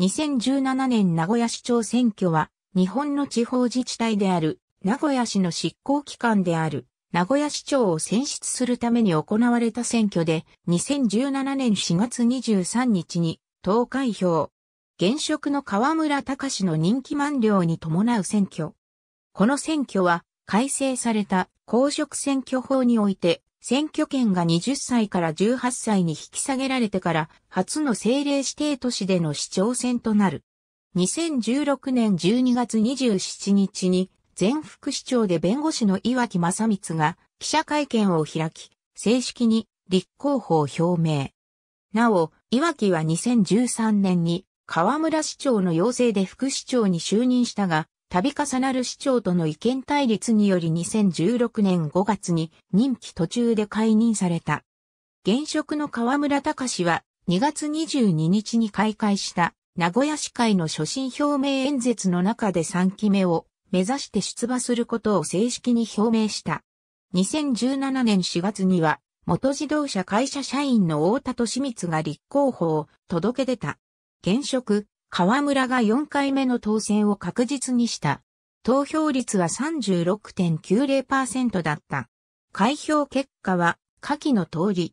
2017年名古屋市長選挙は、日本の地方自治体である、名古屋市の執行機関である、名古屋市長を選出するために行われた選挙で、2017年4月23日に、投開票。現職の河村隆の人気満了に伴う選挙。この選挙は、改正された公職選挙法において、選挙権が20歳から18歳に引き下げられてから初の政令指定都市での市長選となる。2016年12月27日に前副市長で弁護士の岩木正光が記者会見を開き、正式に立候補を表明。なお、岩木は2013年に河村市長の要請で副市長に就任したが、度重なる市長との意見対立により2016年5月に任期途中で解任された。現職の河村隆は2月22日に開会した名古屋市会の所信表明演説の中で3期目を目指して出馬することを正式に表明した。2017年4月には元自動車会社社員の太田利光が立候補を届け出た。現職、河村が4回目の当選を確実にした。投票率は36.90%だった。開票結果は下記の通り。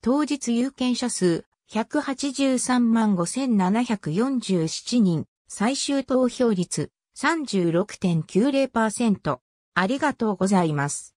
当日有権者数183万5747人、最終投票率36.90%。ありがとうございます。